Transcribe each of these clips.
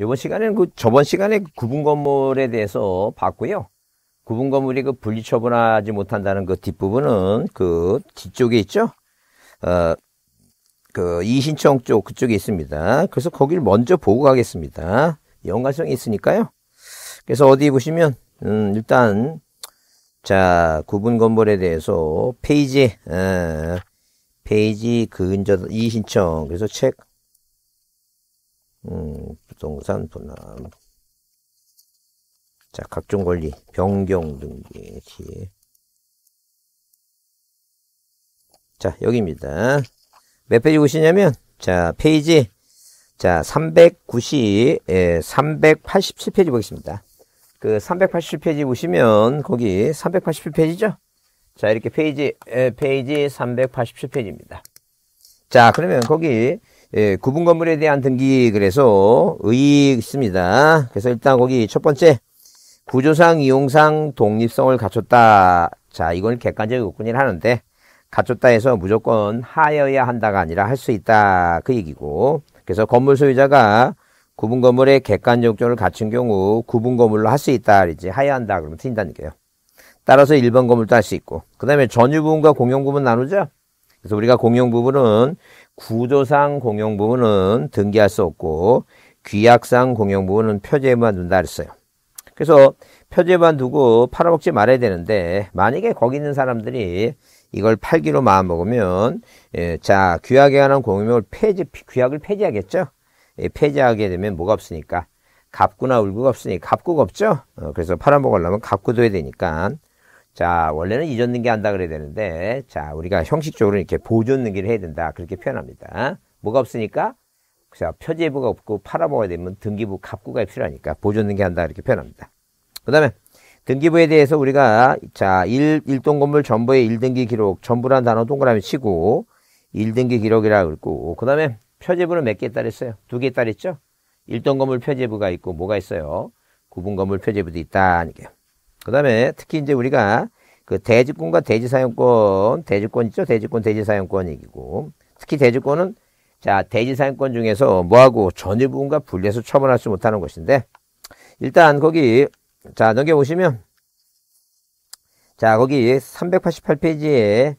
이번 시간에는 그 저번 시간에 그 구분 건물에 대해서 봤고요. 구분 건물이 그 분리 처분하지 못한다는 그 뒷부분은 그 뒤쪽에 있죠. 어, 그 이신청 쪽 그쪽에 있습니다. 그래서 거기를 먼저 보고 가겠습니다. 연관성이 있으니까요. 그래서 어디 보시면 음, 일단 자 구분 건물에 대해서 페이지 에, 어, 페이지 근저 이신청 그래서 책 음, 동산 분함 자 각종 권리 변경 등기 기에자 여기입니다 몇 페이지 보시냐면 자 페이지 자 390, 예, 387페이지 보겠습니다 그 387페이지 보시면 거기 387페이지죠 자 이렇게 페이지 예, 페이지 387페이지입니다 자 그러면 거기 예, 구분 건물에 대한 등기 그래서 의의 있습니다. 그래서 일단 거기 첫 번째 구조상 이용상 독립성을 갖췄다. 자, 이건 객관적 요건이라 하는데 갖췄다 해서 무조건 하여야 한다가 아니라 할 수 있다 그 얘기고 그래서 건물 소유자가 구분 건물의 객관적 요건을 갖춘 경우 구분 건물로 할 수 있다 이제 하여야 한다 그러면 틀린다는 거예요. 따라서 일반 건물도 할 수 있고 그 다음에 전유부분과 공용부분 나누죠. 그래서 우리가 공용부분은 구조상 공용 부분은 등기할 수 없고 귀약상 공용 부분은 표제만 둔다 그랬어요. 그래서 표제만 두고 팔아먹지 말아야 되는데 만약에 거기 있는 사람들이 이걸 팔기로 마음먹으면 예, 자 규약에 관한 공용을 폐지 규약을 폐지하겠죠. 예, 폐지하게 되면 뭐가 없으니까 갑구나 울구가 없으니 갑구가 없죠. 어, 그래서 팔아먹으려면 갑구 둬야 되니까 자, 원래는 이전 등기 한다 그래야 되는데, 자, 우리가 형식적으로 이렇게 보존 능기를 해야 된다. 그렇게 표현합니다. 뭐가 없으니까, 자, 표제부가 없고 팔아먹어야 되면 등기부 갑구가 필요하니까 보존 능기 한다. 이렇게 표현합니다. 그 다음에, 등기부에 대해서 우리가, 자, 일 일동 건물 전부의 일등기 기록, 전부라는 단어 동그라미 치고, 일등기 기록이라 그 읽고, 그 다음에 표제부는 몇개 따랬어요? 두 개 따랬죠? 일동 건물 표제부가 있고, 뭐가 있어요? 구분 건물 표제부도 있다. 그 다음에 특히 이제 우리가 그 대지권과 대지사용권, 대지권 있죠? 대지권, 대지사용권 이기고 특히 대지권은 자 대지사용권 중에서 뭐하고 전유분과 분리해서 처분하지 못하는 것인데 일단 거기 자 넘겨보시면 자 거기 388페이지에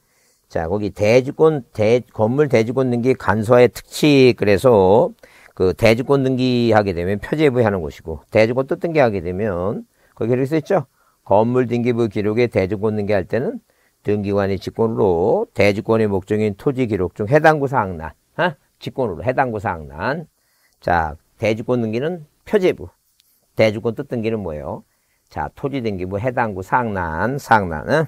자 거기 대지권 대, 건물 대지권 등기 간소화의 특치 그래서 그 대지권 등기하게 되면 표제부여 하는 곳이고 대지권 또 등기하게 되면 거기 이렇게 써 있죠 건물 등기부 기록에 대주권 등기할 때는 등기관이 직권으로 대주권의 목적인 토지 기록 중 해당구 사항란 어? 직권으로 해당구 사항란 자 대주권 등기는 표제부 대주권 뜻 등기는 뭐예요? 자 토지 등기부 해당구 사항란 사항란 어?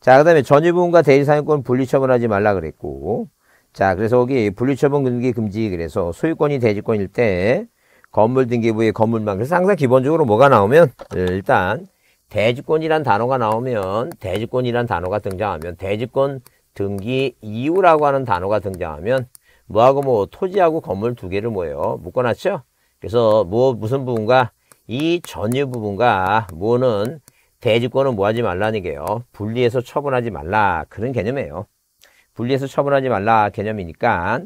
자그 다음에 전유분과 부대지사용권 분리처분하지 말라 그랬고 자 그래서 여기 분리처분 등기 금지 그래서 소유권이 대지권일때 건물 등기부의 건물만 그래서 항상 기본적으로 뭐가 나오면 예, 일단 대지권이란 단어가 나오면 대지권이란 단어가 등장하면 대지권 등기 이유라고 하는 단어가 등장하면 뭐하고 뭐 토지하고 건물 두 개를 뭐예요 묶어놨죠 그래서 뭐 무슨 부분과 이 전유 부분과 뭐는 대지권은뭐 하지 말라는 게요 분리해서 처분하지 말라 그런 개념이에요 분리해서 처분하지 말라 개념이니까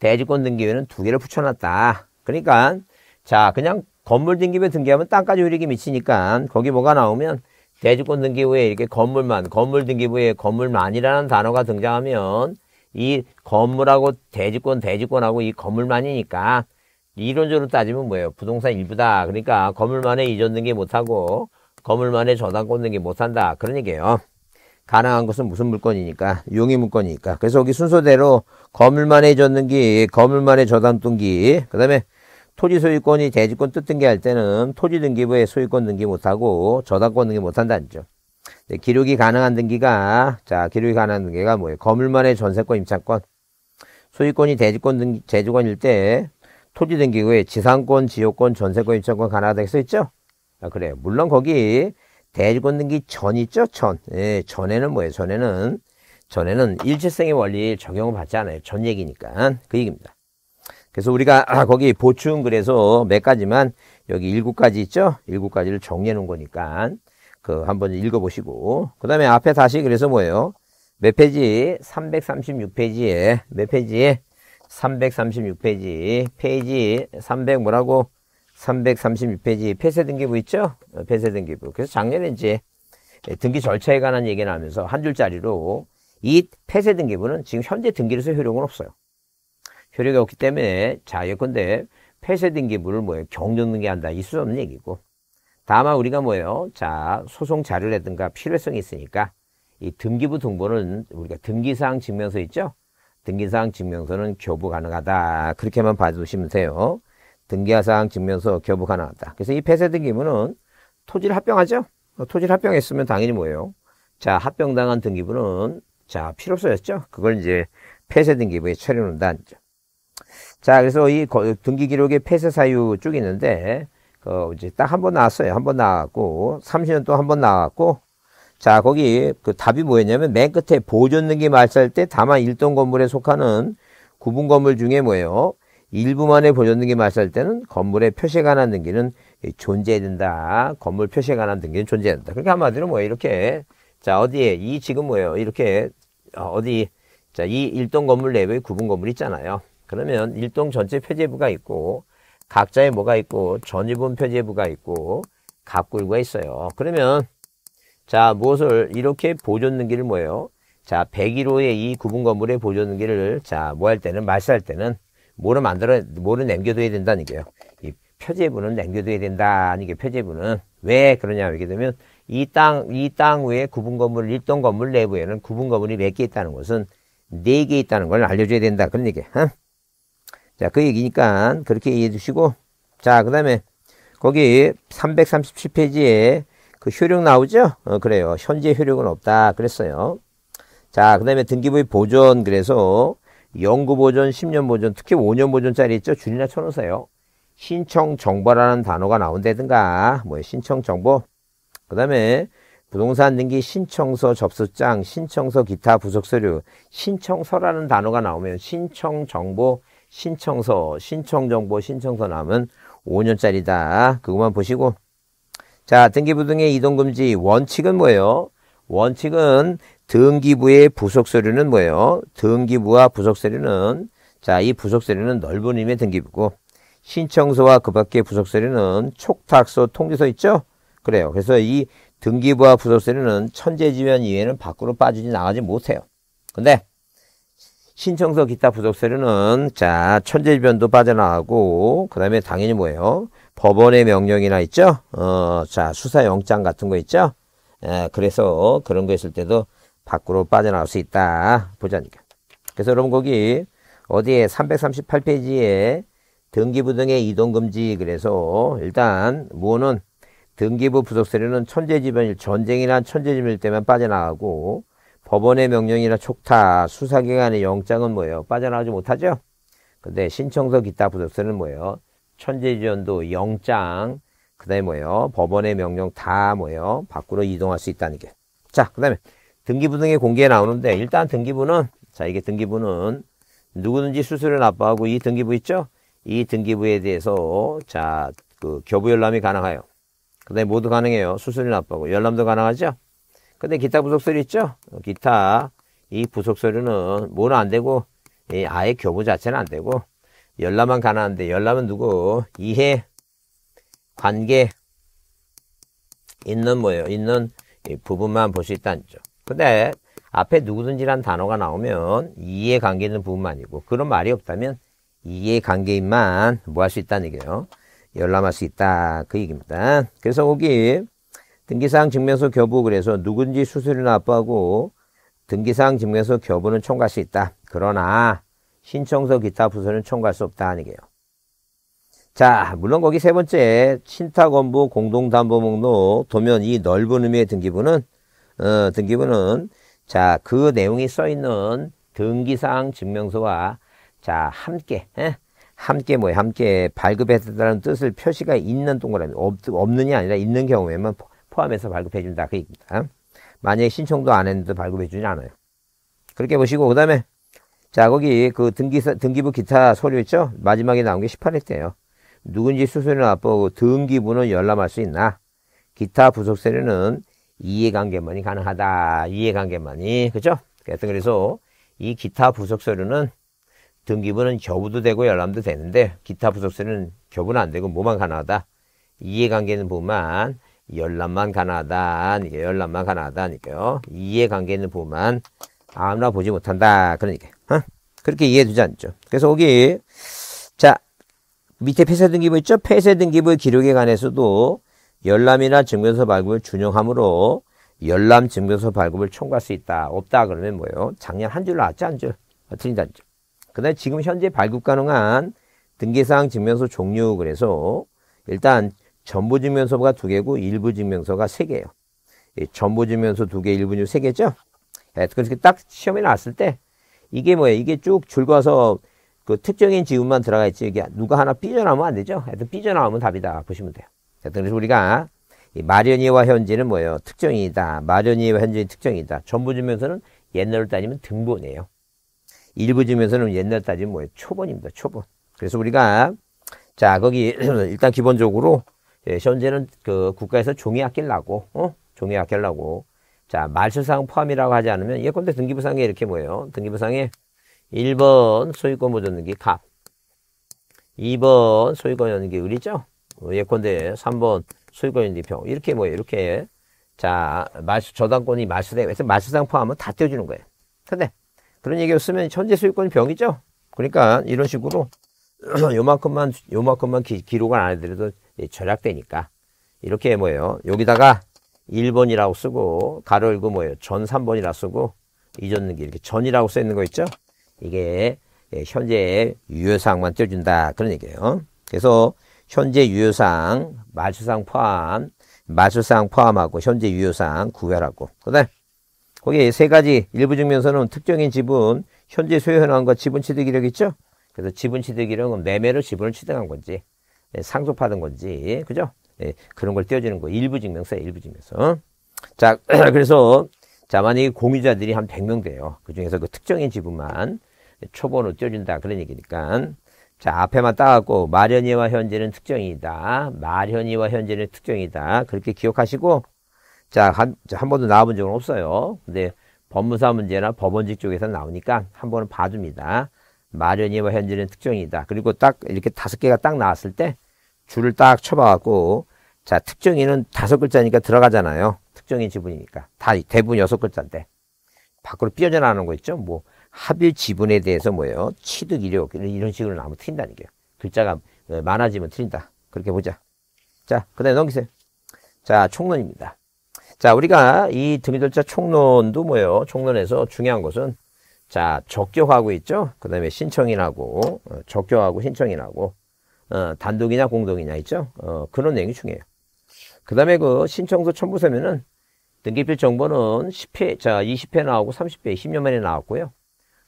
대지권 등기에는 두 개를 붙여놨다 그러니까 자 그냥 건물 등기부에 등기하면 땅까지 효력이 미치니까 거기 뭐가 나오면 대주권 등기부에 이렇게 건물만 건물 등기부에 건물만이라는 단어가 등장하면 이 건물하고 대주권 대주권하고 이 건물만이니까 이론적으로 따지면 뭐예요 부동산 일부다 그러니까 건물만에 이전 등기 못하고 건물만에 저당권 등기 못한다 그런 얘기예요 가능한 것은 무슨 물건이니까 용의 물건이니까 그래서 여기 순서대로 건물만에 이전 등기 건물만에 저당 등기 그 다음에 토지 소유권이 대지권 뜻등기할 때는 토지 등기부에 소유권 등기 못하고 저당권 등기 못한다는 점. 네, 기록이 가능한 등기가 자 기록이 가능한 등기가 뭐예요? 건물만의 전세권, 임차권, 소유권이 대지권 등기, 제주권일 때 토지 등기부에 지상권, 지역권, 전세권, 임차권 가능하다고 써있죠? 아, 그래요. 물론 거기 대지권 등기 전 있죠? 전. 예, 전에는 뭐예요? 전에는 전에는 일체성의 원리 적용을 받지 않아요. 전 얘기니까 그 얘기입니다. 그래서 우리가 아, 거기 보충 그래서 몇 가지만 여기 일곱 가지 있죠? 일곱 가지를 정리해 놓은 거니까 그 한번 읽어보시고 그 다음에 앞에 다시 그래서 뭐예요? 몇 페이지? 336페이지에 몇 페이지에? 336페이지 페이지 300 뭐라고? 336페이지 폐쇄 등기부 있죠? 어, 폐쇄 등기부 그래서 작년에 이제 등기 절차에 관한 얘기 나면서 한 줄짜리로 이 폐쇄 등기부는 지금 현재 등기로서 효력은 없어요 효력이 없기 때문에 자 예컨대 폐쇄된 기부를 뭐예요 경정등기 한다 있을 수 없는 얘기고 다만 우리가 뭐예요 자 소송 자료라든가 필요성이 있으니까 이 등기부 등본은 우리가 등기사항 증명서 있죠 등기사항 증명서는 교부 가능하다 그렇게만 봐주시면 돼요 등기사항 증명서 교부 가능하다 그래서 이 폐쇄된 기부는 토지를 합병하죠 토지를 합병했으면 당연히 뭐예요 자 합병당한 등기부는 자 필요소였죠 그걸 이제 폐쇄 등기부에 처리놓는다 자, 그래서 이 등기 기록의 폐쇄 사유 쭉 있는데, 그 이제 딱 한 번 나왔어요. 한 번 나왔고, 30년 동안 한 번 나왔고, 자, 거기 그 답이 뭐였냐면, 맨 끝에 보존 등기 말살 때 다만 일동 건물에 속하는 구분 건물 중에 뭐예요? 일부만의 보존 등기 말살 때는 건물의 표시에 관한 등기는 존재해야 된다. 건물 표시에 관한 등기는 존재해야 된다. 그러니까 한마디로 뭐예요? 이렇게, 자, 어디에, 이 지금 뭐예요? 이렇게, 어, 어디, 자, 이일동 건물 내부에 구분 건물 있잖아요. 그러면 일동 전체 표제부가 있고 각자에 뭐가 있고 전유분 표제부가 있고 각굴구 있어요. 그러면 자 무엇을 이렇게 보존능기를 뭐예요? 자 101호의 이 구분 건물의 보존능기를 자뭐 할 때는 말살 때는 뭐로 만들어 뭐를 남겨둬야 된다는 게요. 이 표제부는 남겨둬야 된다는 게 표제부는 왜 그러냐 이렇게 되면 이 땅 이땅 외에 구분 건물 일동 건물 내부에는 구분 건물이 몇 개 있다는 것은 네 개 있다는 걸 알려줘야 된다 그런 얘기. 야 자, 그 얘기니까 그렇게 이해해 주시고. 자, 그 다음에 거기 337페이지에 그 효력 나오죠? 어, 그래요. 현재 효력은 없다. 그랬어요. 자, 그 다음에 등기부의 보존. 그래서 연구 보존, 10년 보존, 특히 5년 보존짜리 있죠? 줄이나 쳐놓으세요. 신청 정보라는 단어가 나온다든가, 뭐 신청 정보. 그 다음에 부동산 등기 신청서 접수장, 신청서 기타 부속 서류, 신청서라는 단어가 나오면 신청 정보, 신청서, 신청 정보, 신청서 남은 5년짜리다. 그것만 보시고. 자, 등기부 등의 이동금지 원칙은 뭐예요? 원칙은 등기부의 부속서류는 뭐예요? 등기부와 부속서류는 자, 이 부속서류는 넓은 의미의 등기부고 신청서와 그 밖의 부속서류는 촉탁서, 통지서 있죠? 그래요. 그래서 이 등기부와 부속서류는 천재지변 이외에는 밖으로 빠지지 나가지 못해요. 근데 신청서 기타 부속 서류는 자 천재지변도 빠져나가고 그 다음에 당연히 뭐예요 법원의 명령이나 있죠 어 자 수사영장 같은 거 있죠 에, 예, 그래서 그런 거 있을 때도 밖으로 빠져나올 수 있다 보자니까 그래서 여러분 거기 어디에 338페이지에 등기부 등의 이동금지 그래서 일단 무는 등기부 부속 서류는 천재지변일 전쟁이나 천재지변일 때만 빠져나가고 법원의 명령이나 촉탁, 수사기관의 영장은 뭐예요? 빠져나오지 못하죠? 근데 신청서 기타 부적서는 뭐예요? 천재지원도 영장, 그 다음에 뭐예요? 법원의 명령 다 뭐예요? 밖으로 이동할 수 있다는 게. 자, 그 다음에 등기부 등의 공개에 나오는데 일단 등기부는 자 이게 등기부는 누구든지 수수료 납부하고 이 등기부 있죠? 이 등기부에 대해서 자 그 교부 열람이 가능하여그 다음에 모두 가능해요. 수수료 납부하고 열람도 가능하죠? 근데 기타 부속설이 있죠? 어, 기타 이부속설는 뭐는 안 되고 예, 아예 교부 자체는 안 되고 열람만 가능한데 열람은 누구? 이해, 관계 있는 뭐예요? 있는 부분만 볼 수 있다는 거죠. 근데 앞에 누구든지란 단어가 나오면 이해 관계 있는 부분만아니고 그런 말이 없다면 이해 관계인만 뭐 할 수 있다는 얘기예요. 열람할 수 있다 그 얘기입니다. 그래서 거기 등기사항 증명서 교부 그래서 누군지 수수료는 납부하고 등기사항 증명서 교부는 총괄할수 있다. 그러나 신청서 기타 부서는 총괄할수 없다 하는 게요. 자 물론 거기 세 번째 신탁원부 공동담보 목록 도면 이 넓은 의미의 등기부는 어, 등기부는 자 그 내용이 써 있는 등기사항 증명서와 자 함께 에? 예? 함께 뭐에 함께 발급했다는 뜻을 표시가 있는 동그라미 없, 없느냐 아니라 있는 경우에만 포함해서 발급해 준다 그 얘기입니다. 만약에 신청도 안 했는데 발급해 주진 않아요. 그렇게 보시고 그 다음에 자 거기 그 등기 등기부 기타 서류 있죠? 마지막에 나온 게 18회때예요. 누군지 수수료 납부하고 등기부는 열람할 수 있나? 기타 부속 세료는 이해관계만이 가능하다. 이해관계만이 그죠? 그래서 이 기타 부속 서류는 등기부는 교부도 되고 열람도 되는데 기타 부속세는 교부는 안 되고 뭐만 가능하다. 이해관계는 보만 열람만 가나다 열람만 가능하다니까요. 이해관계 있는 부분만 아무나 보지 못한다. 그러니까 어? 그렇게 이해해 두지 않죠. 그래서 거기자 밑에 폐쇄등기부 있죠? 폐쇄등기부의 기록에 관해서도 열람이나 증명서 발급을 준용함으로 열람 증명서 발급을 총괄할수 있다. 없다 그러면 뭐예요? 작년 한 줄 나왔지 한 줄. 틀린다 한 줄. 그다음에 지금 현재 발급 가능한 등기사항 증명서 종류 그래서 일단 전부 증명서가 두 개고 일부 증명서가 세 개예요. 전부 증명서 두 개, 일부 증명서 세 개죠? 예, 그래서 딱 시험에 나왔을 때 이게 뭐예요? 이게 쭉 줄과서 그 특정인 지문만 들어가 있지 이게 누가 하나 삐져나오면 안 되죠? 하여튼 삐져나오면 답이다 보시면 돼요. 하여튼 그래서 우리가 마련이와 현지는 뭐예요? 특정이다. 마련이와 현지의 특정이다. 전부 증명서는 옛날을 따지면 등본이에요. 일부 증명서는 옛날 따지면 뭐예요? 초본입니다. 초본. 그래서 우리가 자 거기 일단 기본적으로 예, 현재는 그 국가에서 종이 아낄라고, 어? 종이 아낄라고. 자, 말실상 포함이라고 하지 않으면 예컨대 등기부상에 이렇게 뭐예요? 등기부상에 1번 소유권 보존등기 갑. 2번 소유권 연기 을이죠? 어, 예컨대 3번 소유권 연기 병. 이렇게 뭐예요? 이렇게. 자, 말소, 저당권이 말소되고 그래서 마수상 포함은 다 떼어주는 거예요. 근데 그런 얘기 없으면 현재 소유권이 병이죠? 그러니까 이런 식으로 요만큼만, 요만큼만 기, 기록을 안 해드려도 절약되니까 이렇게 뭐예요 여기다가 1번이라고 쓰고 가로 열고 뭐예요 전 3번이라 고 쓰고 잊었는 게 이렇게 전이라고 써 있는 거 있죠 이게 예, 현재의 유효사항만 띄워준다 그런 얘기예요 그래서 현재 유효사항 마술상 포함 마술상 포함하고 현재 유효사항 구별하고 그다음 거기에 세 가지 일부 증명서는 특정인 지분 현재 소유 현황과 지분 취득 이력 있죠 그래서 지분 취득 이력은 매매로 지분을 취득한 건지 예, 상속받은 건지 그죠? 예, 그런 걸 떼어주는 거 일부 증명서예 일부 증명서. 자 그래서 자 만약에 공유자들이 한 100명 돼요. 그 중에서 그 특정인 지분만 초본으로 떼어준다 그런 얘기니까 자 앞에만 따갖고 마련이와 현재는 특정이다. 마련이와 현재는 특정이다. 그렇게 기억하시고 자한 번도 나와본 적은 없어요. 근데 법무사 문제나 법원직 쪽에서 나오니까 한 번은 봐줍니다. 마련이와 현재는 특정이다. 그리고 딱 이렇게 다섯 개가 딱 나왔을 때 줄을 딱 쳐봐갖고 자 특정인은 다섯 글자니까 들어가잖아요. 특정인 지분이니까 다 대부분 여섯 글자인데 밖으로 삐어져나가는 거 있죠. 뭐 합일 지분에 대해서 뭐예요? 취득 이력 이런 식으로 나면 트인다는 게요. 글자가 어, 많아지면 틀린다. 그렇게 보자. 자, 그 다음에 넘기세요. 자, 총론입니다. 자, 우리가 이 등이돌자 총론도 뭐예요? 총론에서 중요한 것은 자, 적격하고 있죠? 그 다음에 신청인하고, 어, 적격하고 신청인하고, 어, 단독이냐 공동이냐 있죠. 어, 그런 내용이 중요해요. 그 다음에 그 신청서 첨부서면은 등기필 정보는 10회, 자, 20회 나오고 30회, 10년 만에 나왔고요.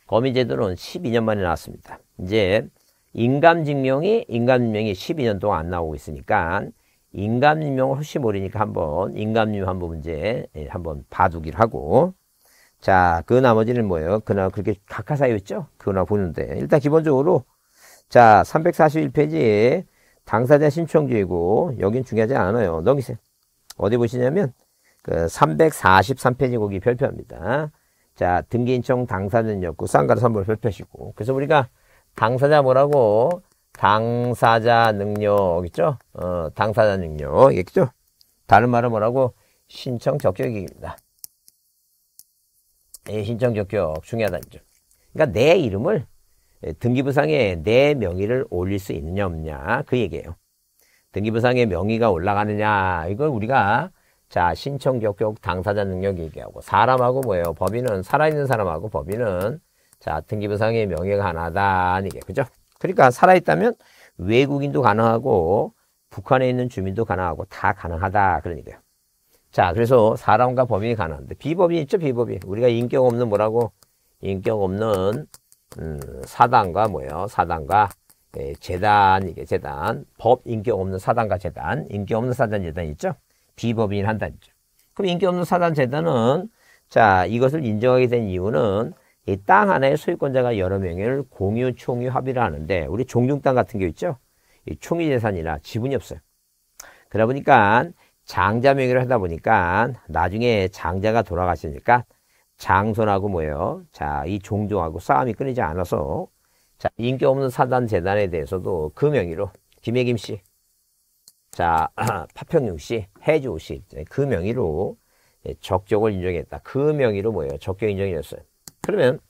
거민제도는 12년 만에 나왔습니다. 이제 인감증명이, 인감증명이 12년 동안 안 나오고 있으니까 인감증명을 혹시 모르니까 한번 인감증명 한번 문제 예, 한번 봐두기로 하고 자, 그 나머지는 뭐예요? 그나 그렇게 각하사유 있죠? 그나 보는데 일단 기본적으로 자, 341페이지에 당사자 신청주의고 여긴 중요하지 않아요. 넘기세요. 어디 보시냐면 그 343페이지 거기 별표합니다. 자, 등기인청 당사자는 없고 쌍가루 선물 별표시고 그래서 우리가 당사자 뭐라고 당사자 능력 있죠? 어, 당사자 능력 있죠? 다른 말은 뭐라고 신청 적격입니다. 이 예, 신청 적격 중요하다죠. 그러니까 내 이름을 예, 등기부상에 내 네 명의를 올릴 수 있느냐 없냐 그 얘기예요. 등기부상에 명의가 올라가느냐 이걸 우리가 자 신청 격격 당사자 능력 얘기하고 사람하고 뭐예요 법인은 살아있는 사람하고 법인은 자 등기부상의 명예가 하나다 이게 그죠? 그러니까 살아있다면 외국인도 가능하고 북한에 있는 주민도 가능하고 다 가능하다 그런 얘기예요. 자 그래서 사람과 법인이 가능한데 비법인 있죠 비법인 우리가 인격 없는 뭐라고 인격 없는 음, 사단과 뭐예요? 사단과 예, 재단 이게 재단 법 인격 없는 사단과 재단 인격 없는 사단 재단 있죠? 비법인 한 단이죠. 그럼 인격 없는 사단 재단은 자 이것을 인정하게 된 이유는 이 땅 하나의 소유권자가 여러 명을 공유, 총유, 합의를 하는데 우리 종중 땅 같은 게 있죠? 이 총유 재산이라 지분이 없어요. 그러다 보니까 장자 명의를 하다 보니까 나중에 장자가 돌아가시니까 장손하고 뭐예요? 자, 이 종종하고 싸움이 끊이지 않아서 자, 인기 없는 사단 재단에 대해서도 그 명의로 김혜김 씨, 자, 파평용 씨, 해주 씨, 그 명의로 적격을 인정했다. 그 명의로 뭐예요? 적격 인정이 됐어요. 그러면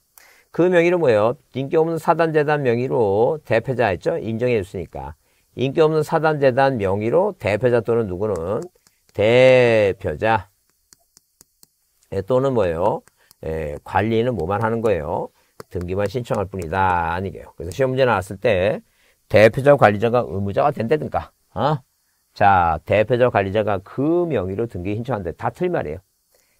그 명의로 뭐예요? 인기 없는 사단 재단 명의로 대표자 였죠 인정해 줬으니까. 인기 없는 사단 재단 명의로 대표자 또는 누구는 대표자 네, 또는 뭐예요? 에, 예, 관리는 뭐만 하는 거예요. 등기만 신청할 뿐이다 아니게요. 그래서 시험 문제 나왔을 때대표적 관리자가 의무자가 된다든가 어? 자대표적 관리자가 그 명의로 등기 신청한데다 틀말이에요.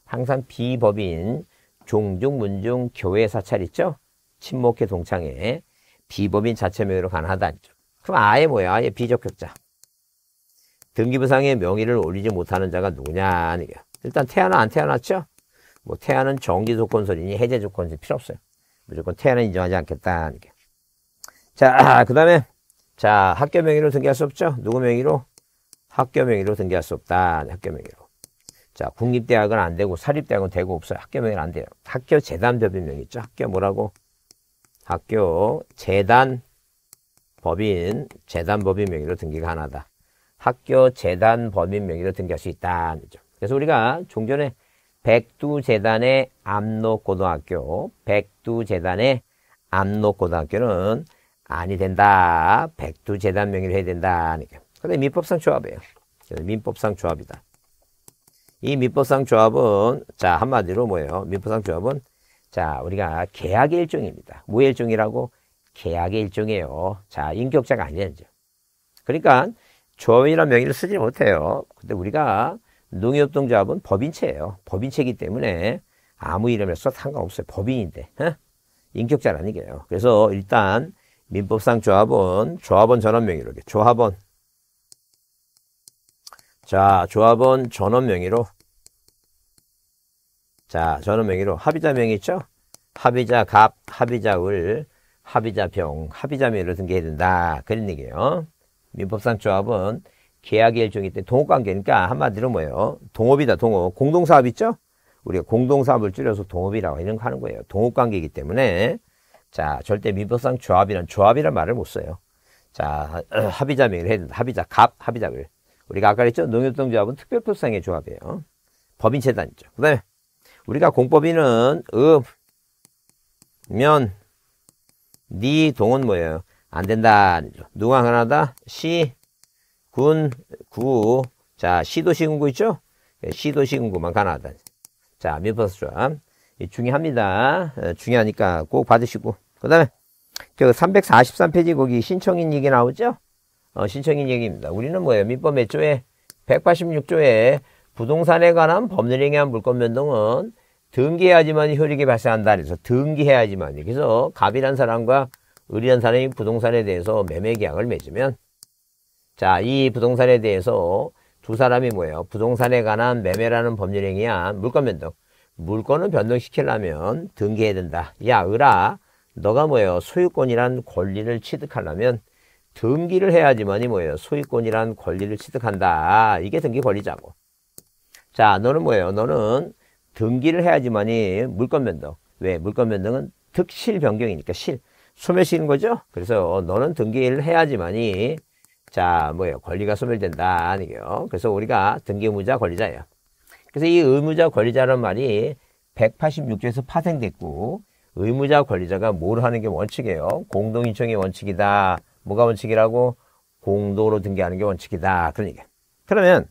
항상 비법인 종중 문중 교회 사찰 있죠? 친목회 동창회 비법인 자체 명의로 가능하다 아니죠? 그럼 아예 뭐야? 아예 비적격자. 등기부상의 명의를 올리지 못하는 자가 누구냐 아니게요. 일단 태어나 안 태어났죠? 뭐 태아는 정기 조건설이니 해제 조건설이 필요 없어요. 무조건 태아는 인정하지 않겠다. 이렇게. 자, 그 다음에 자 학교 명의로 등기할 수 없죠. 누구 명의로? 학교 명의로 등기할 수 없다. 네, 학교 명의로. 자 국립대학은 안 되고 사립대학은 되고 없어요. 학교 명의는 안 돼요. 학교 재단 법인 명의 있죠. 학교 뭐라고? 학교 재단 법인 재단 법인 명의로 등기가 하나다. 학교 재단 법인 명의로 등기할 수 있다. 그죠? 그래서 우리가 종전에 백두재단의 압록고등학교 백두재단의 압록고등학교는 아니 된다. 백두재단 명의로 해야 된다. 그런데 민법상 조합이에요. 민법상 조합이다. 이 민법상 조합은 자 한마디로 뭐예요? 민법상 조합은 자 우리가 계약의 일종입니다. 뭐의 일종이라고? 계약의 일종이에요. 자 인격자가 아니죠. 그러니까 조합이라는 명의를 쓰지 못해요. 근데 우리가 농협동조합은 법인체예요. 법인체이기 때문에 아무 이름에서 상관없어요. 법인인데. 어? 인격자는 아니에요. 그래서 일단 민법상 조합은 조합원 전원 명의로 조합원 자 조합원 전원 명의로 자 전원 명의로 합의자 명의 있죠? 합의자 갑, 합의자 을, 합의자 병, 합의자 명의로 등기해야 된다. 그런 얘기예요. 민법상 조합은 계약의 일종이기 때문에 동업관계니까 그러니까 한마디로 뭐예요? 동업이다, 동업. 공동사업 있죠? 우리가 공동사업을 줄여서 동업이라고 이런 거 하는 거예요. 동업관계이기 때문에 자 절대 민법상 조합이란 조합이란 말을 못 써요. 자 합의자 명의를 해야 된다. 합의자 갑, 합의자 을 우리가 아까 그랬죠 농협동조합은 특별법상의 조합이에요. 법인재단이죠. 그 다음에 우리가 공법인은 음, 면, 니, 동은 뭐예요? 안 된다. 누가 하나다? 시, 군, 구, 자, 시도시군구 있죠? 예, 시도시군구만 가능하다. 자, 미퍼스트럼 중요합니다. 어, 중요하니까 꼭 받으시고. 그 다음에, 저 343페이지 거기 신청인 얘기 나오죠? 어, 신청인 얘기입니다. 우리는 뭐예요? 민법 몇 조에? 186조에 부동산에 관한 법률행위한 물권 변동은 등기해야지만 효력이 발생한다. 그래서 등기해야지만. 그래서 갑이란 사람과 을이란 사람이 부동산에 대해서 매매 계약을 맺으면 자, 이 부동산에 대해서 두 사람이 뭐예요? 부동산에 관한 매매라는 법률행위야. 물권 변동. 물건을 변동시키려면 등기해야 된다. 야, 을아, 너가 뭐예요? 소유권이란 권리를 취득하려면 등기를 해야지만이 뭐예요? 소유권이란 권리를 취득한다. 이게 등기 권리자고. 자, 너는 뭐예요? 너는 등기를 해야지만이 물권 변동. 왜? 물권 변동은 득실 변경이니까 실. 소멸시키는 거죠? 그래서 너는 등기를 해야지만이 자, 뭐예요? 권리가 소멸된다. 아니에요. 그래서 우리가 등기의무자 권리자예요. 그래서 이 의무자 권리자라는 말이 186조에서 파생됐고, 의무자 권리자가 뭘 하는 게 원칙이에요? 공동인청의 원칙이다. 뭐가 원칙이라고? 공도로 등기하는 게 원칙이다. 그런 얘기 그러면,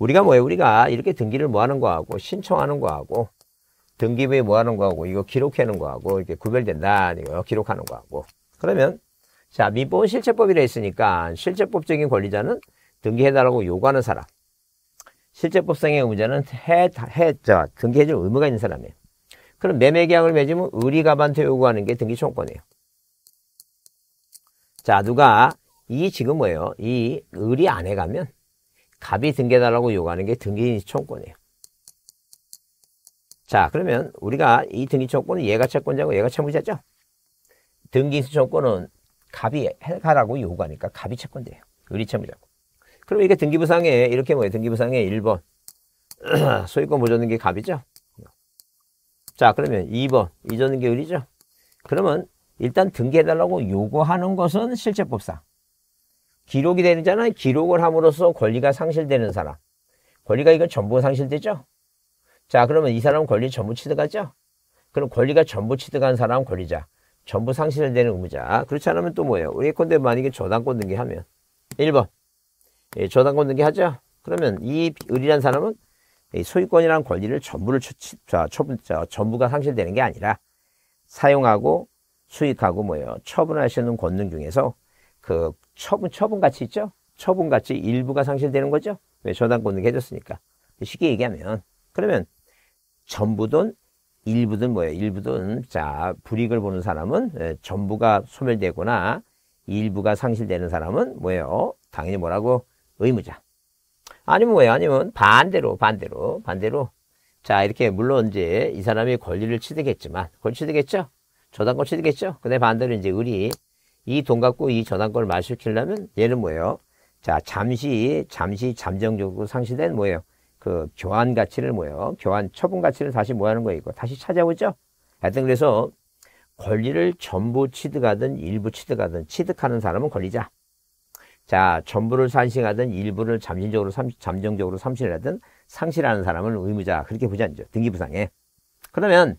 우리가 뭐예요? 우리가 이렇게 등기를 뭐 하는 거하고, 신청하는 거하고, 등기부에 뭐 하는 거하고, 이거 기록하는 거하고, 이렇게 구별된다. 아니이요 기록하는 거하고. 그러면, 자, 민법은 실체법이라 했으니까 실체법적인 권리자는 등기해달라고 요구하는 사람. 실체법상의 의무자는 해, 해, 자, 등기해줄 의무가 있는 사람이에요. 그럼 매매 계약을 맺으면 의리가반태 요구하는 게 등기 청구권이에요. 자, 누가 이 지금 뭐예요? 이 의리 안에 가면 갑이 등기해달라고 요구하는 게 등기 청구권이에요. 자, 그러면 우리가 이 등기 청구권은 예가 채권자고 예가 채무자죠? 등기 청구권은 갑이 해가라고 요구하니까 갑이 채권돼요. 의리체험이고 그럼 이게 등기부상에 이렇게 뭐예요? 등기부상에 1번 소유권 보조등기 갑이죠. 자 그러면 2번 이전등기 의리죠. 그러면 일단 등기해달라고 요구하는 것은 실제법상 기록이 되는 자는 기록을 함으로써 권리가 상실되는 사람. 권리가 이건 전부 상실되죠. 자 그러면 이 사람은 권리 전부 취득하죠. 그럼 권리가 전부 취득한 사람 권리자. 전부 상실되는 의무자. 그렇지 않으면 또 뭐예요? 우리 예컨 만약에 저당권 등기 하면 1번 예, 저당권 등기 하죠. 그러면 이 을이란 사람은 소유권이라는 권리를 전부를 처치, 자, 처분, 자, 전부가 상실되는 게 아니라 사용하고 수익하고 뭐예요? 처분하시는 권능 중에서 그 처분, 처분 가치 있죠? 처분 가치 일부가 상실되는 거죠? 왜 저당권 등기 해줬으니까. 쉽게 얘기하면 그러면 전부 돈 일부든 뭐예요? 일부든 자 불이익을 보는 사람은 예, 전부가 소멸되거나 일부가 상실되는 사람은 뭐예요? 당연히 뭐라고 의무자. 아니면 뭐예요? 아니면 반대로 반대로 반대로 자 이렇게 물론 이제 이 사람이 권리를 취득했지만 권리 취득했죠? 저당권 취득했죠? 근데 반대로 이제 을이 이돈 갖고 이 저당권을 말시키려면 얘는 뭐예요? 자 잠시 잠시 잠정적으로 상실된 뭐예요? 그 교환 가치를 모여 교환 처분 가치를 다시 모하는 거이고 다시 찾아오죠. 하여튼 그래서 권리를 전부 취득하든 일부 취득하든 취득하는 사람은 권리자. 자, 전부를 산신하든 일부를 잠정적으로 삼, 잠정적으로 삼신을하든 상실하는 사람은 의무자. 그렇게 보지 않죠. 등기부상에. 그러면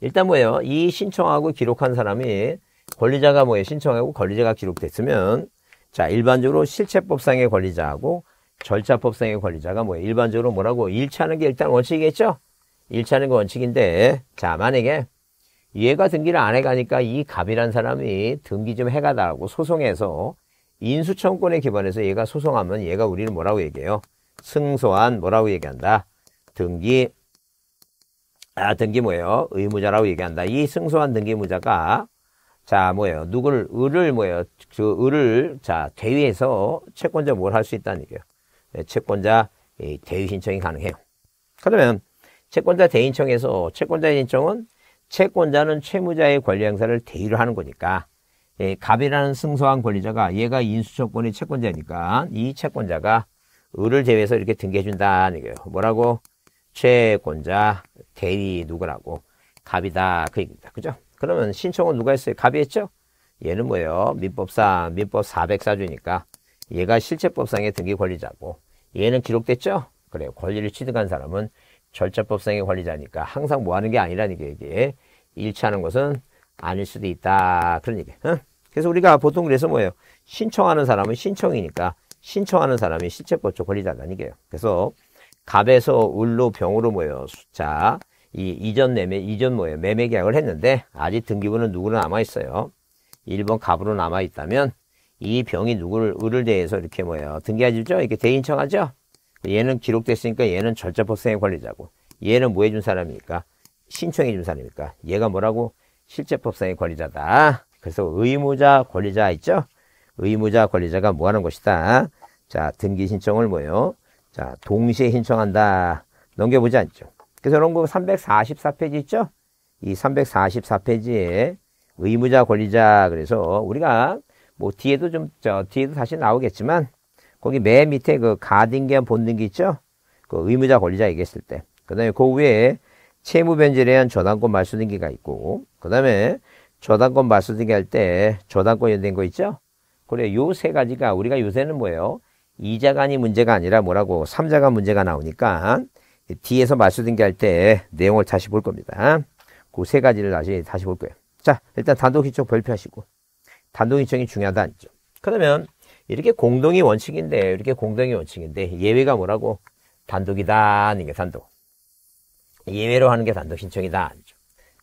일단 뭐예요? 이 신청하고 기록한 사람이 권리자가 뭐예요? 신청하고 권리자가 기록됐으면 자, 일반적으로 실체법상의 권리자하고 절차법상의 권리자가 뭐예요? 일반적으로 뭐라고? 일치하는게 일단 원칙이겠죠? 일치하는 게 원칙인데 자 만약에 얘가 등기를 안 해가니까 이 갑이란 사람이 등기 좀해가다라고 소송해서 인수청권에 기반해서 얘가 소송하면 얘가 우리를 뭐라고 얘기해요? 승소한 뭐라고 얘기한다? 등기 아 등기 뭐예요? 의무자라고 얘기한다. 이 승소한 등기무자가 자 뭐예요? 누구를 을을 뭐예요? 그 을을 자 대위해서 채권자 뭘 할 수 있다는 얘기예요. 예, 채권자 대위 신청이 가능해요. 그러면 채권자 대인 청에서 채권자의 신청은 채권자는 채무자의 권리 행사를 대위로 하는 거니까 예, 갑이라는 승소한 권리자가 얘가 인수채권의 채권자니까 이 채권자가 을을 제외해서 이렇게 등기해준다는 얘예요 뭐라고? 채권자 대위 누구라고? 갑이다 그 얘기입니다. 그죠? 그러면 신청은 누가 했어요? 갑이 했죠? 얘는 뭐예요? 민법상 민법 404조니까 얘가 실체법상의 등기 권리자고 얘는 기록됐죠? 그래요. 권리를 취득한 사람은 절차법상의 권리자니까 항상 뭐 하는 게 아니라니까 이게 일치하는 것은 아닐 수도 있다. 그런 얘기. 어? 그래서 우리가 보통 그래서 뭐예요? 신청하는 사람은 신청이니까 신청하는 사람이 실체법적 권리자다이까요 그래서 갑에서 을로 병으로 뭐예요? 자, 이 이전 매매, 이전 뭐예요? 매매 계약을 했는데 아직 등기부는 누구나 남아 있어요? 1번 갑으로 남아 있다면 이 병이 누구를 을을 대해서 이렇게 뭐예요 등기하죠 이렇게 대인청하죠 얘는 기록됐으니까 얘는 절차법상의 관리자고 얘는 뭐 해준 사람입니까 신청해 준 사람입니까 얘가 뭐라고 실제법상의 관리자다 그래서 의무자 권리자 있죠 의무자 권리자가 뭐 하는 것이다 자 등기 신청을 뭐요 자 동시에 신청한다 넘겨보지 않죠 그래서 이런 거 344페이지 있죠 이 344페이지에 의무자 권리자 그래서 우리가 뭐 뒤에도 좀 저 뒤에도 다시 나오겠지만 거기 맨 밑에 그 가등기한 본등기 있죠? 그 의무자 권리자 얘기했을 때. 그다음에 그 위에 채무 변제에 대한 저당권 말소 등기가 있고 그다음에 저당권 말소 등기 할때 저당권 연된 거 있죠? 그래 요 세 가지가 우리가 요새는 뭐예요? 이자간이 문제가 아니라 뭐라고 삼자간 문제가 나오니까 뒤에서 말소 등기 할때 내용을 다시 볼 겁니다. 그 세 가지를 다시 다시 볼 거예요. 자, 일단 단독 기초 발표하시고 단독 인정이 중요하다. 그러면 이렇게 공동의 원칙인데 이렇게 공동의 원칙인데 예외가 뭐라고? 단독이다 하는 게 단독. 예외로 하는 게 단독 신청이다.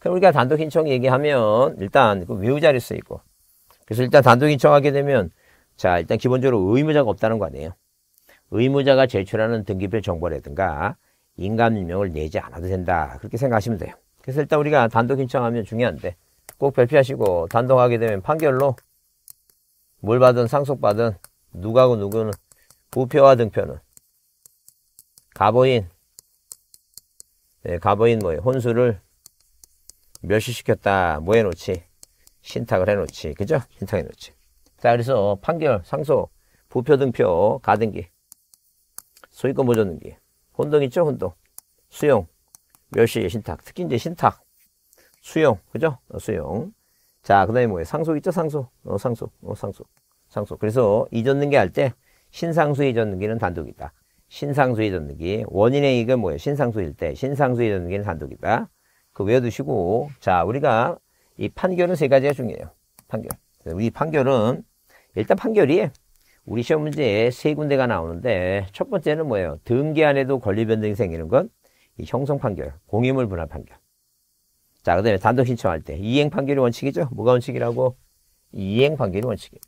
그럼 우리가 단독 신청 얘기하면 일단 그 외우자를 쓰이고 그래서 일단 단독 신청하게 되면 자 일단 기본적으로 의무자가 없다는 거 아니에요. 의무자가 제출하는 등기별 정보라든가 인감유명을 내지 않아도 된다. 그렇게 생각하시면 돼요. 그래서 일단 우리가 단독 신청하면 중요한데 꼭 별피하시고 단독하게 되면 판결로 물받은 상속받은 누가고 누구는 부표와 등표는 가보인 네, 가보인 뭐예 혼수를 멸시시켰다 뭐 해놓지 신탁을 해놓지 그죠 신탁해놓지 자 그래서 판결 상속 부표 등표 가등기 소유권 보존등기 혼동 있죠 혼동 수용 멸시 신탁 특히 이제 신탁 수용. 그죠? 어, 수용. 자, 그 다음에 뭐예요? 상속 있죠? 상속. 어, 상속. 어, 상속. 상속. 그래서 이전 등기 할때 신상수 이전 등기는 단독이다. 신상수 이전 등기. 원인의 이익은 뭐예요? 신상수일 때 신상수 이전 등기는 단독이다. 그 외워두시고 자, 우리가 이 판결은 세 가지가 중요해요. 판결. 우리 판결은 일단 판결이 우리 시험 문제에 세 군데가 나오는데 첫 번째는 뭐예요? 등기 안에도 권리 변동이 생기는 건 이 형성 판결, 공유물 분할 판결. 자, 그 다음에 단독 신청할 때 이행 판결이 원칙이죠. 뭐가 원칙이라고? 이행 판결이 원칙이 에요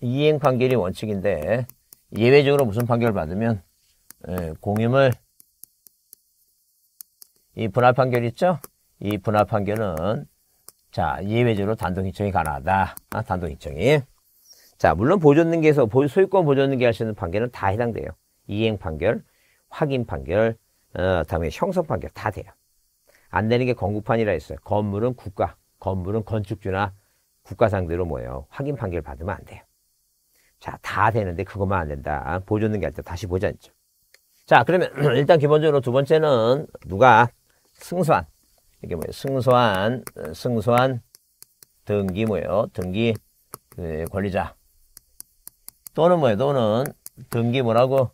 이행 판결이 원칙인데 예외적으로 무슨 판결을 받으면 예, 공임을 이 분할 판결 있죠? 이 분할 판결은 자 예외적으로 단독 신청이 가능하다. 아, 단독 신청이. 자 물론 보존등기에서 소유권 보존등기 하시는 판결은 다 해당돼요. 이행 판결, 확인 판결, 어, 다음에 형성 판결 다 돼요. 안 되는 게 건국판이라 했어요. 건물은 국가, 건물은 건축주나 국가 상대로 뭐예요? 확인 판결 받으면 안 돼요. 자, 다 되는데 그것만 안 된다. 보존된 게 아니라 다시 보자, 이죠 자, 그러면 일단 기본적으로 두 번째는 누가 승소한. 이게 뭐예요? 승소한, 승소한 등기 뭐예요? 등기 그, 권리자. 또는 뭐예요? 또는 등기 뭐라고?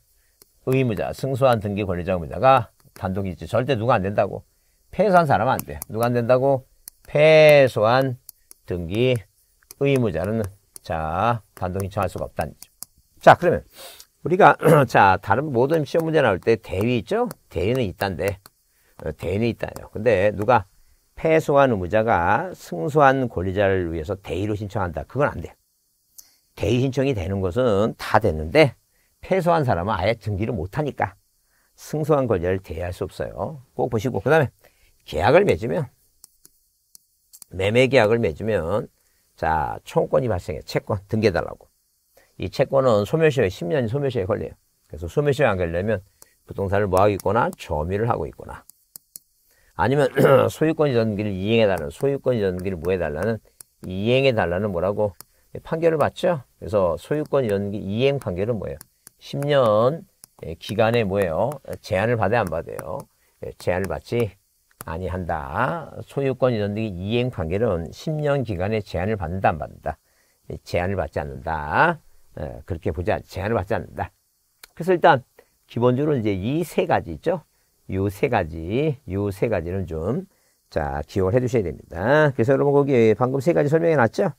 의무자, 승소한 등기 권리자 의무자가 단독이지. 절대 누가 안 된다고. 패소한 사람은 안 돼. 누가 안 된다고? 패소한 등기 의무자는 자 단독 신청할 수가 없다는 거죠. 자 그러면 우리가 자 다른 모든 시험 문제 나올 때 대위 있죠? 대위는 있단데 어, 대위는 있다요. 근데 누가 패소한 의무자가 승소한 권리자를 위해서 대위로 신청한다. 그건 안 돼. 대위 신청이 되는 것은 다됐는데 패소한 사람은 아예 등기를 못하니까 승소한 권리를 대위할 수 없어요. 꼭 보시고 그 다음에 계약을 맺으면 매매 계약을 맺으면 자총권이 발생해 채권 등기해달라고 이 채권은 소멸시효 10년이 소멸시효에 걸려요 그래서 소멸시효에 안걸려면 부동산을 뭐하고 있거나 점유를 하고 있거나 아니면 소유권 이전기를 이행해달라는 소유권 이전기를 뭐해달라는 이행해달라는 뭐라고 판결을 받죠 그래서 소유권 이전기 이행 판결은 뭐예요 10년 예, 기간에 뭐예요 제한을 받아야 안 받아요 예, 제한을 받지 아니한다. 소유권 이전 등의 이행 판결은 10년 기간의 제한을 받는다 안 받는다. 예, 제한을 받지 않는다. 예, 그렇게 보자. 제한을 받지 않는다. 그래서 일단 기본적으로 이제 이 세 가지 있죠. 요세 가지, 요세 가지는 좀 자, 기억을 해주셔야 됩니다. 그래서 여러분 거기 방금 세 가지 설명해 놨죠?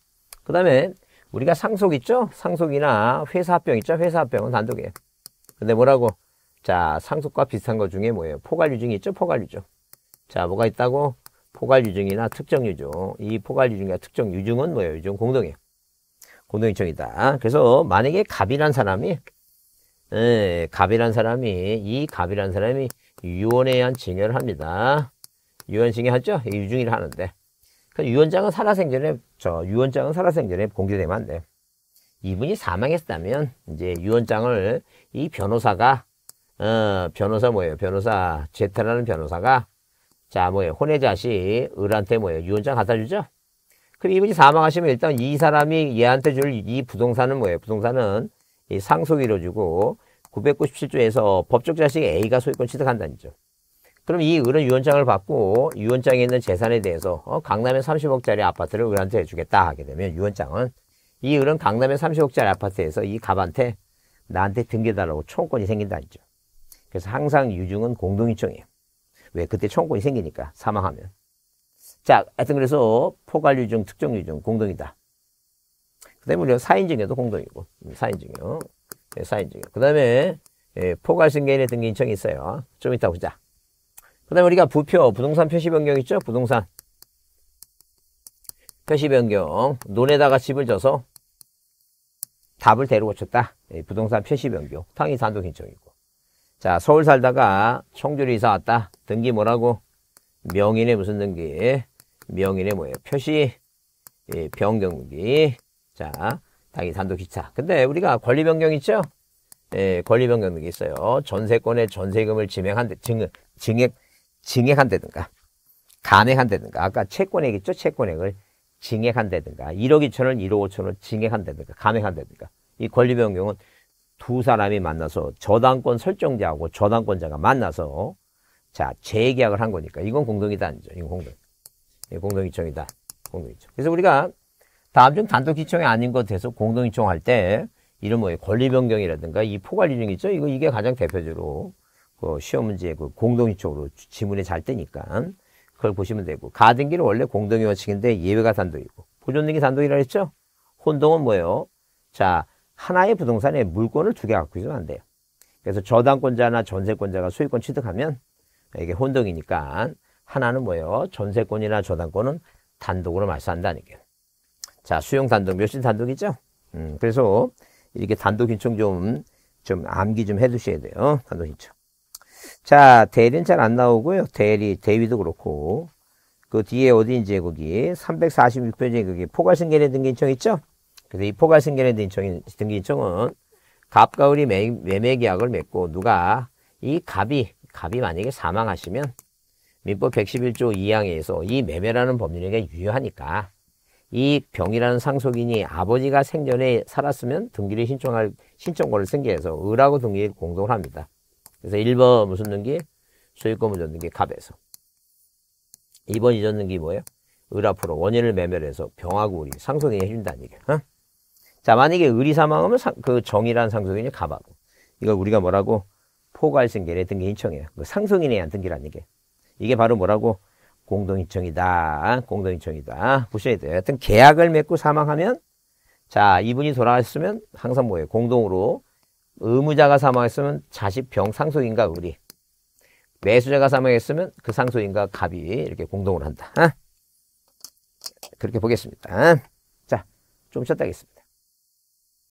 그 다음에 우리가 상속 있죠? 상속이나 회사 합병 있죠? 회사 합병은 단독이에요. 근데 뭐라고? 자, 상속과 비슷한 것 중에 뭐예요? 포괄 유증이 있죠? 포괄 유증. 자, 뭐가 있다고? 포괄 유증이나 특정 유증. 이 포괄 유증이나 특정 유증은 뭐예요? 유증 공동이에요. 공동인청이다. 그래서 만약에 갑이란 사람이 예, 갑이란 사람이 이 갑이란 사람이 유언에 의한 징역을 합니다. 유언 징역하죠? 유증이를 하는데 그 유언장은 살아생전에 저 유언장은 살아생전에 공개되면 안 돼. 이분이 사망했다면 이제 유언장을 이 변호사가 어, 변호사 뭐예요? 변호사 제타라는 변호사가 자, 뭐예요? 혼외자식, 을한테 뭐예요? 유언장 갖다 주죠? 그럼 이분이 사망하시면 일단 이 사람이 얘한테 줄 이 부동산은 뭐예요? 부동산은 이 상속위로 주고 997조에서 법적 자식 A가 소유권 취득한다는 거죠. 그럼 이 을은 유언장을 받고 유언장에 있는 재산에 대해서 어, 강남에 30억짜리 아파트를 을한테 해주겠다 하게 되면 유언장은 이 을은 강남에 30억짜리 아파트에서 이 갑한테 나한테 등기해달라고 총권이 생긴다는 거죠. 그래서 항상 유증은 공동유청이에요. 왜? 그때 청구권이 생기니까 사망하면. 자, 하여튼 그래서 포괄유증, 특정유증 공동이다. 그 다음에 우리가 사인증여도 공동이고, 음, 사인증여요사인증여그 네, 다음에 예, 포괄승계인의 등기 인청이 있어요. 좀 이따 보자. 그 다음에 우리가 부표, 부동산 표시 변경 있죠? 부동산. 표시 변경. 논에다가 집을 져서 답을 대로 고쳤다. 예, 부동산 표시 변경. 당연히 단독 인청이고. 자, 서울 살다가 총주로 이사 왔다. 등기 뭐라고? 명인의 무슨 등기? 명인의 뭐예요? 표시, 예, 변경 등기. 자, 당기 단독 기차. 근데 우리가 권리 변경 있죠? 예, 권리 변경 등기 있어요. 전세권의 전세금을 증액한 데, 증, 증액, 증액한다든가, 간액한다든가, 아까 채권액 있죠? 채권액을 증액한다든가, 1억 2천원, 1억 5천원 증액한다든가, 간액한다든가. 이 권리 변경은 두 사람이 만나서 저당권 설정자하고 저당권자가 만나서 자 재계약을 한 거니까 이건 공동이다 아니죠? 이건 공동. 공동이청이다. 공동이청. 그래서 우리가 다음 중 단독시청이 아닌 것에 대서 공동이청 할때 이런 뭐 권리변경이라든가 이 포괄유정 있죠? 이거 이게 가장 대표적으로 그 시험 문제의 그 공동이청으로 지문이 잘 뜨니까 그걸 보시면 되고 가등기는 원래 공동이원칙인데 예외가 단독이고 보존등기 단독이라 했죠? 혼동은 뭐예요? 자 하나의 부동산에 물건을 두 개 갖고 있으면 안 돼요. 그래서 저당권자나 전세권자가 소유권 취득하면 이게 혼동이니까 하나는 뭐예요? 전세권이나 저당권은 단독으로 말소한다는 게. 자, 수용 단독, 몇신 단독이죠? 음, 그래서 이렇게 단독 신청 좀, 좀 암기 좀 해두셔야 돼요. 단독 신청. 자, 대리는 잘 안 나오고요. 대리, 대위도 그렇고. 그 뒤에 어디 이제 거기 346페이지에 거기 포괄승계내 등기 신청 있죠? 그래서 이포괄생계는 등기인청은, 갑과 을이 매매계약을 맺고 누가 이 갑이 갑이 만약에 사망하시면 민법 111조 2항에서 이 매매라는 법률에게 유효하니까 이 병이라는 상속인이 아버지가 생전에 살았으면 등기를 신청할 신청권을 승계해서 을하고 등기를 공동을 합니다. 그래서 1번 무슨 등기? 소유권 무전 등기 갑에서 2번 이전 등기 뭐예요? 을앞으로 원인을 매매해서 를 병하고 우리 상속인이 해준다는 얘기예요. 어? 자, 만약에 을이 사망하면 상, 그 정이라는 상속인이 갑하고 이걸 우리가 뭐라고 포괄승계를 등기 인청이에요. 그 뭐 상속인에 의한 등기라는 얘 이게 바로 뭐라고 공동인청이다. 공동인청이다. 보셔야 돼요. 하여튼 계약을 맺고 사망하면 자, 이분이 돌아가셨으면 항상 뭐예요? 공동으로 의무자가 사망했으면 자식 병 상속인과 우리 매수자가 사망했으면 그 상속인과 갑이 이렇게 공동으로 한다. 아? 그렇게 보겠습니다. 아? 자, 좀 쉬었다 하겠습니다.